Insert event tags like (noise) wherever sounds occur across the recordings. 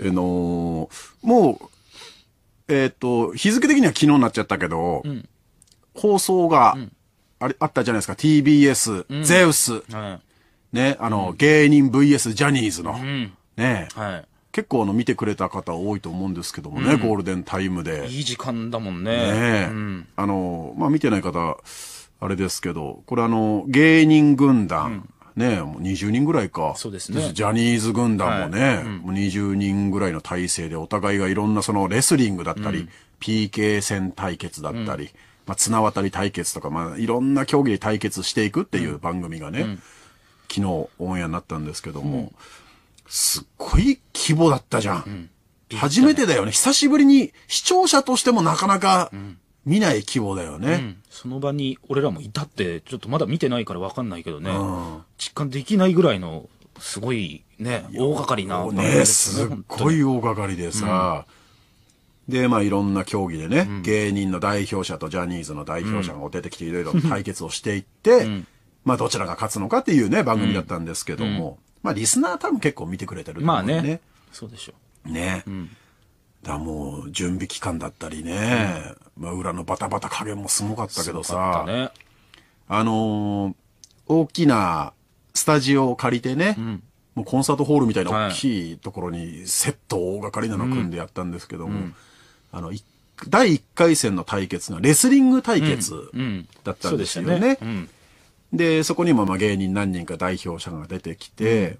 あのもう、えっ、ー、と、日付的には昨日になっちゃったけど、うん、放送が、うん、あれ、あったじゃないですか、TBS、うん、ゼウス、はい、ね、あの、芸人 VS ジャニーズの、ね、はい、結構の、見てくれた方多いと思うんですけどもね、ゴールデンタイムで。いい時間だもんね。ねあの、まあ、見てない方、あれですけど、これあの、芸人軍団、ね、もう20人ぐらいか。そうですね。ジャニーズ軍団もね、はいうん、もう20人ぐらいの体制で、お互いがいろんなそのレスリングだったり、うん、PK 戦対決だったり、うん、まあ、綱渡り対決とか、まあ、いろんな競技で対決していくっていう番組がね、うん、昨日オンエアになったんですけども、すっごい規模だったじゃん。初めてだよね。久しぶりに視聴者としてもなかなか、見ない規模だよね、うん、その場に俺らもいたって、ちょっとまだ見てないから分かんないけどね、うん、実感できないぐらいの、すごいね、大掛かりなね。すっごい大掛かりでさ、で、まあいろんな競技でね、芸人の代表者とジャニーズの代表者が出てきていろいろ対決をしていって、まあどちらが勝つのかっていうね、番組だったんですけども、まあリスナー多分結構見てくれてると思うね。まあね。そうでしょう。ね。うんだもう、準備期間だったりね、うん、まあ、裏のバタバタ加減もすごかったけどさ、ね、あのー、大きなスタジオを借りてね、うん、もうコンサートホールみたいな大きいところにセット大掛かりなの組んでやったんですけども、うん、あの、第1回戦の対決がレスリング対決だったんですよね。で、そこにもまあ芸人何人か代表者が出てきて、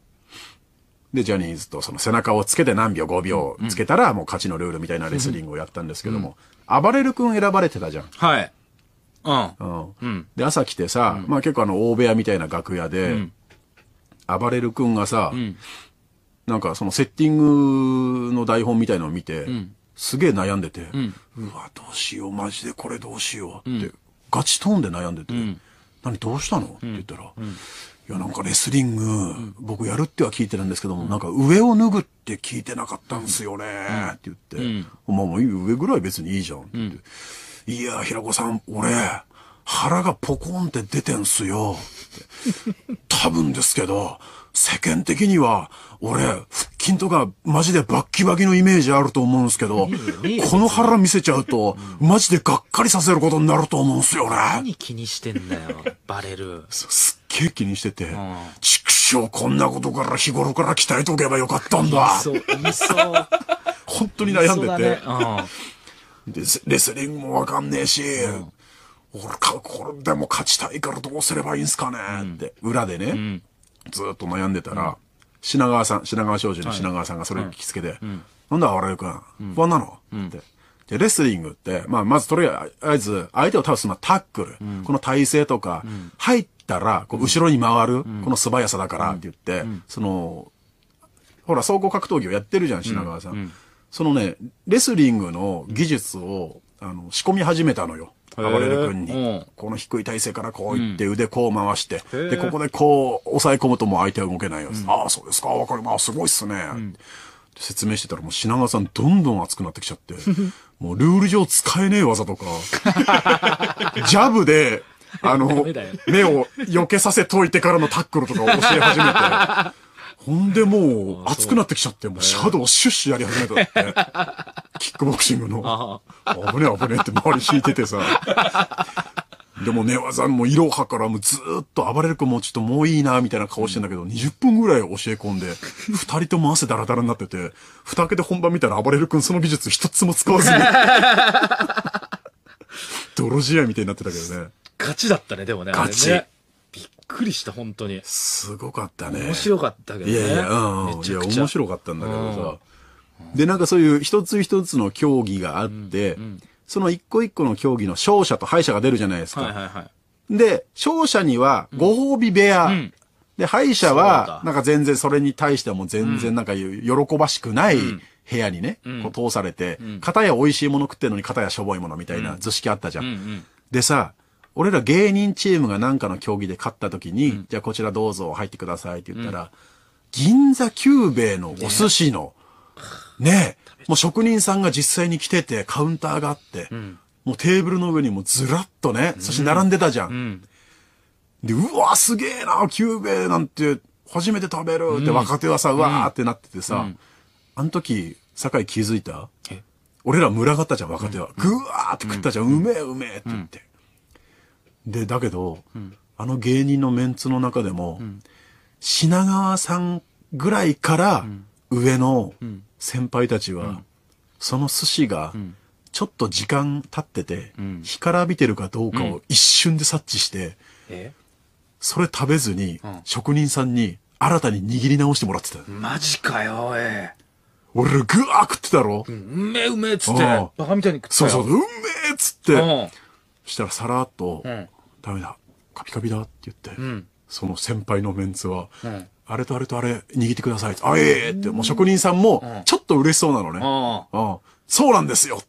で、ジャニーズとその背中をつけて何秒、5秒つけたら、もう勝ちのルールみたいなレスリングをやったんですけども、暴れる君選ばれてたじゃん。はい。うん。うん。で、朝来てさ、まあ結構あの、大部屋みたいな楽屋で、暴れる君がさ、なんかそのセッティングの台本みたいのを見て、すげえ悩んでて、うわ、どうしよう、マジでこれどうしようって、ガチトーンで悩んでて、何どうしたの?」って言ったら、いや、なんかレスリング、僕やるっては聞いてるんですけども、なんか上を脱ぐって聞いてなかったんすよね、って言って、まあもう上ぐらい別にいいじゃん、って言って、うん、いや、平子さん、俺、腹がポコンって出てんすよ、って。(laughs) 多分ですけど、世間的には、俺、筋とか、マジでバッキバキのイメージあると思うんですけど、この腹見せちゃうと、マジでがっかりさせることになると思うんすよね。何気にしてんだよ、バレる。すっげえ気にしてて、畜生こんなことから日頃から鍛えとけばよかったんだ。そう、そう。本当に悩んでて。レスリングもわかんねえし、俺か、これでも勝ちたいからどうすればいいんすかねって、裏でね、ずっと悩んでたら、品川さん、品川商事の品川さんがそれを聞きつけて、なんだ、原由くん、不安なの、って。で、レスリングって、まあ、まずとりあえず、相手を倒すのはタックル。この体勢とか、入ったら、こう、後ろに回る、この素早さだからって言って、その、ほら、総合格闘技をやってるじゃん、品川さん。そのね、レスリングの技術を、あの、仕込み始めたのよ。暴れる君に。この低い体勢からこう行って、腕こう回して、で、ここでこう、押さえ込むともう相手は動けないよ。うああ、そうですか、わかります。すごいっすね。説明してたらもう品川さんどんどん熱くなってきちゃって、(laughs) もうルール上使えねえ技とか、(laughs) ジャブで、あの、目を避けさせといてからのタックルとかを教え始めて、ほんでもう、熱くなってきちゃって、もうシャドウシュッシュやり始めたって。(laughs) キックボクシングの。危ね危ねって周り引いててさ。でも寝技もいろはからもずっと暴れる子もちょっともういいなみたいな顔してんだけど、20分ぐらい教え込んで、二人とも汗だらだらになってて、蓋開けて本番見たら暴れる君その技術一つも使わずに。(laughs) 泥仕合みたいになってたけどね。勝ちだったね、でもね。勝ち。くりした、本当に。すごかったね。面白かったけどね。いやいや、うん、うん。いや、面白かったんだけどさ。で、なんかそういう一つ一つの競技があって、うんうん、その一個一個の競技の勝者と敗者が出るじゃないですか。はいはいはい、で、勝者にはご褒美部屋。うん、で、敗者は、なんか全然それに対してはもう全然なんか喜ばしくない部屋にね、こう通されて、片や美味しいもの食ってんのに片やしょぼいものみたいな図式あったじゃん。でさ、俺ら芸人チームが何かの競技で勝った時に、うん、じゃあこちらどうぞ入ってくださいって言ったら、うん、銀座久兵衛のお寿司の、ねえ、もう職人さんが実際に来てて、カウンターがあって、うん、もうテーブルの上にもずらっとね、寿司並んでたじゃん。で、うわ、すげえな、久兵衛なんて、初めて食べるって若手はさ、うわーってなっててさ、あの時、酒井気づいた俺ら群がったじゃん、若手は。ぐわーって食ったじゃん、うめえうめえって言って。で、だけど、うん、あの芸人のメンツの中でも、うん、品川さんぐらいから上の先輩たちは、その寿司が、ちょっと時間経ってて、干からびてるかどうかを一瞬で察知して、それ食べずに、職人さんに新たに握り直してもらってた。マジかよ、おい。俺グワー食ってたろ、うめえうめえっつって。バカみたいに食ってたそうそう、うめえっつって。したらさらっと、ダメだ、カピカピだって言って、うんその先輩のメンツは、うんあれとあれとあれ握ってください。あ、ええって、もう職人さんも、ちょっと嬉しそうなのね。あうん。そうなんですよ。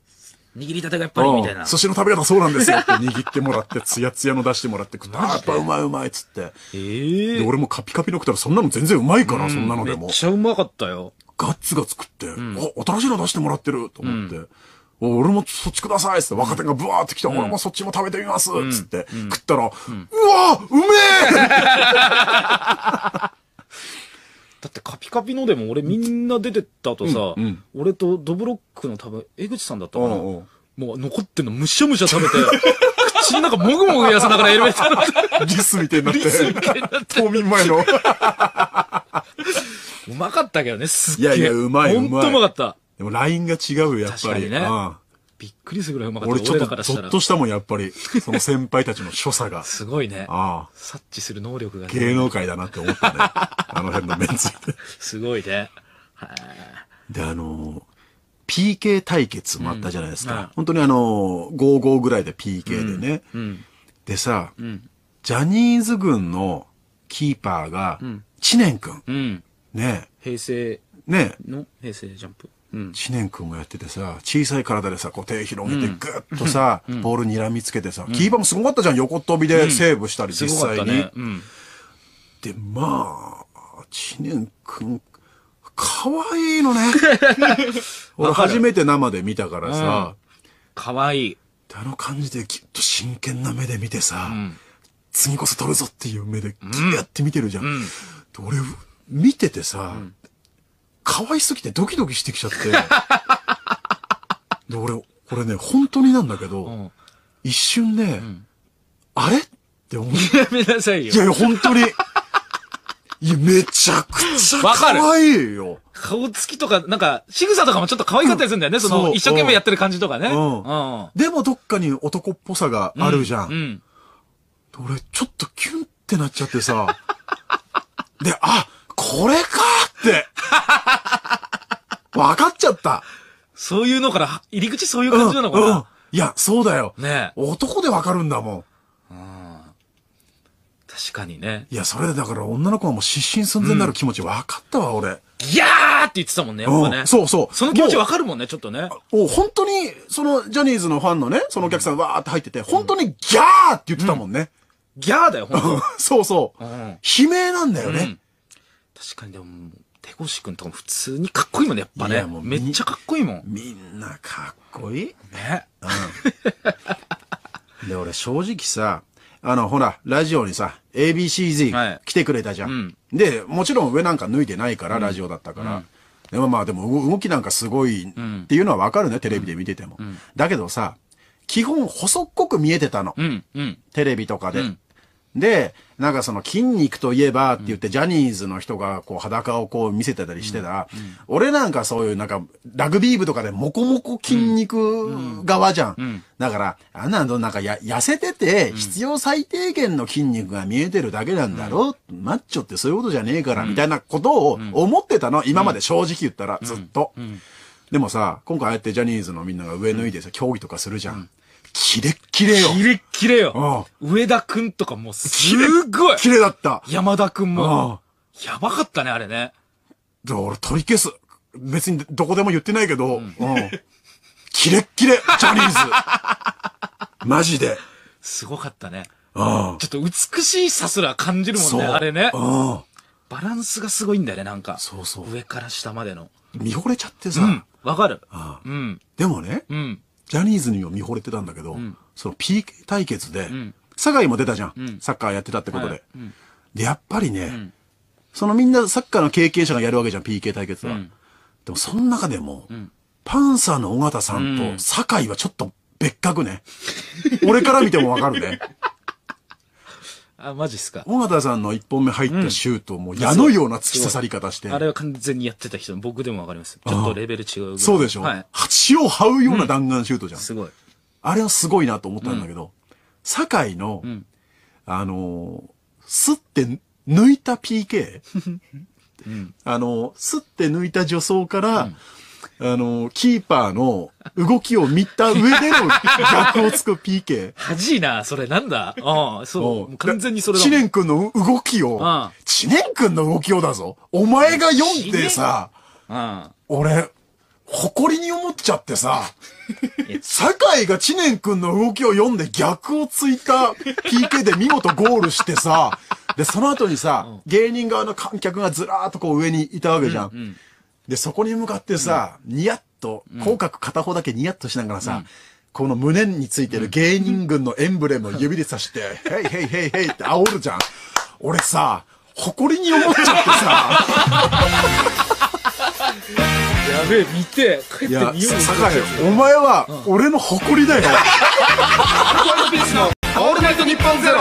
握りたてがやっぱりみたいな。寿司の食べ方そうなんですよって握ってもらって、ツヤツヤの出してもらって、あーやっぱうまいうまいっつって。えで、え俺もカピカピの食ったらそんなの全然うまいから、そんなのでも。めっちゃうまかったよ。ガッツガツって、あ、新しいの出してもらってると思って。俺もそっちくださいっつって若手がブワーって来て、俺もそっちも食べてみますっつって、食ったら、うわうめえ (laughs) だってカピカピのでも俺みんな出てった後さ、うん俺とドブロックの多分江口さんだったから、うもう残ってんのむしゃむしゃ食べて、(laughs) 口の中もぐもぐやさながらエレベーターのリスみたいになって。リスみたいになって。冬眠前の。(laughs) うまかったけどね、すっげえ。いやいや、うまい、うまい。ほんとうまかった。でもラインが違う、やっぱり。確かにねうん。びっくりするぐらいうまかった。俺ちょっととしたもん、やっぱり。その先輩たちの所作が。(laughs) すごいね。ああ。察知する能力がね、芸能界だなって思ったね。(laughs) あの辺のメンツて。すごいね。はい。で、あのー、PK 対決もあったじゃないですか。うん本当にあのー、5-5ぐらいで PK でね。うん。でさ、うん。ジャニーズ軍のキーパーが、知念くん。うん。ね平成ねえ。の平成ジャンプ。知念君がやっててさ小さい体でさこう手広げてグッとさ、ボール睨みつけてさ、キーパーもすごかったじゃん横飛びでセーブしたり、実際に。ね、でまあ知念君かわいいのね (laughs) 俺初めて生で見たからさ、かわいいあの感じできっと真剣な目で見てさ、次こそ取るぞっていう目でギュって見てるじゃん、俺見ててさ、可愛すぎてドキドキしてきちゃって。で、俺、これね、本当になんだけど、うん一瞬ね、あれって思う。やめなさいよ。いやいや、本当に。いや、めちゃくちゃ可愛いよ。顔つきとか、なんか、仕草とかもちょっと可愛かったりするんだよね。その、一生懸命やってる感じとかね。でもどっかに男っぽさがあるじゃん。俺、ちょっとキュンってなっちゃってさ。で、あ、これかって。分 (laughs) かっちゃった。そういうのから、入り口そういう感じなのかな、うん。いや、そうだよ。ねえ。男でわかるんだもん。うん。確かにね。いや、それでだから女の子はもう失神寸前になる気持ち分かったわ、俺。ギャーって言ってたもんね、やっぱね。そうそうその気持ちわかるもんね、ちょっとね。おう本当に、その、ジャニーズのファンのね、そのお客さんわーって入ってて、本当にギャーって言ってたもんね。ギャーだよ、ほんと。(laughs) そうそう。うん。悲鳴なんだよね。うん確かにでも、手越くんとかも普通にかっこいいもんね、やっぱね。めっちゃかっこいいもん。みんなかっこいい。ね。うん。(laughs) で、俺正直さ、あの、ほら、ラジオにさ、ABCZ 来てくれたじゃん。はいうん、で、もちろん上なんか脱いでないから、うん、ラジオだったから。うん、でもまあでも動きなんかすごいっていうのはわかるね、テレビで見てても。だけどさ、基本細っこく見えてたの。テレビとかで。で、なんかその筋肉といえばって言って、ジャニーズの人がこう裸をこう見せてたりしてたら、俺なんかそういうなんかラグビー部とかでモコモコ筋肉側じゃん。だから、あんなのなんかや痩せてて必要最低限の筋肉が見えてるだけなんだろ、うマッチョってそういうことじゃねえから、みたいなことを思ってたの、今まで正直言ったら、ずっと。でもさ、今回ああやってジャニーズのみんなが上脱いでさ、競技とかするじゃんキレッキレよ。キレッキレよ。上田くんとかもすっごい。キレだった。山田くんも。やばかったね、あれね。で、俺取り消す。別にどこでも言ってないけど、うん。キレッキレ、ジャニーズ。(laughs) マジで。すごかったね。うん、ちょっと美しいさすら感じるもんね、あれね。バランスがすごいんだよね、なんか。そうそう。上から下までの。見惚れちゃってさ。うん。わかる。うん。でもね。うん。ジャニーズにも見惚れてたんだけど、その PK 対決で、酒井も出たじゃん,、サッカーやってたってことで。で、やっぱりね、そのみんなサッカーの経験者がやるわけじゃん、PK 対決は。でも、その中でも、パンサーの尾形さんと酒井はちょっと別格ね。俺から見てもわかるね。あ、マジっすか。尾形さんの一本目入ったシュートも、矢のような突き刺さり方して。あれは完全にやってた人、僕でもわかります。ちょっとレベル違うそうでしょ、はい、血を這うような弾丸シュートじゃん。すごい。あれはすごいなと思ったんだけど、酒井の、あの、すって抜いた PK? (laughs) あの、すって抜いた助走から、あの、キーパーの動きを見た上での (laughs) 逆をつく PK。恥いな、それなんだああ、そう。完全にそれだ。知念君の動きを、知念君の動きをだぞ。お前が読んでさ、俺、誇りに思っちゃってさ、酒井が知念君の動きを読んで逆をついた PK で見事ゴールしてさ、で、その後にさ、うん、芸人側の観客がずらーっとこう上にいたわけじゃん。うんうんで、そこに向かってさ、ニヤッと、口角片方だけニヤッとしながらさ、この胸についてる芸人軍のエンブレムを指で刺して、ヘイヘイヘイヘイって煽るじゃん。俺さ、誇りに思っちゃってさ。やべえ、見て。帰ってみようよ。お前は、俺の誇りだよ。(laughs) オールナイトニッポンゼロ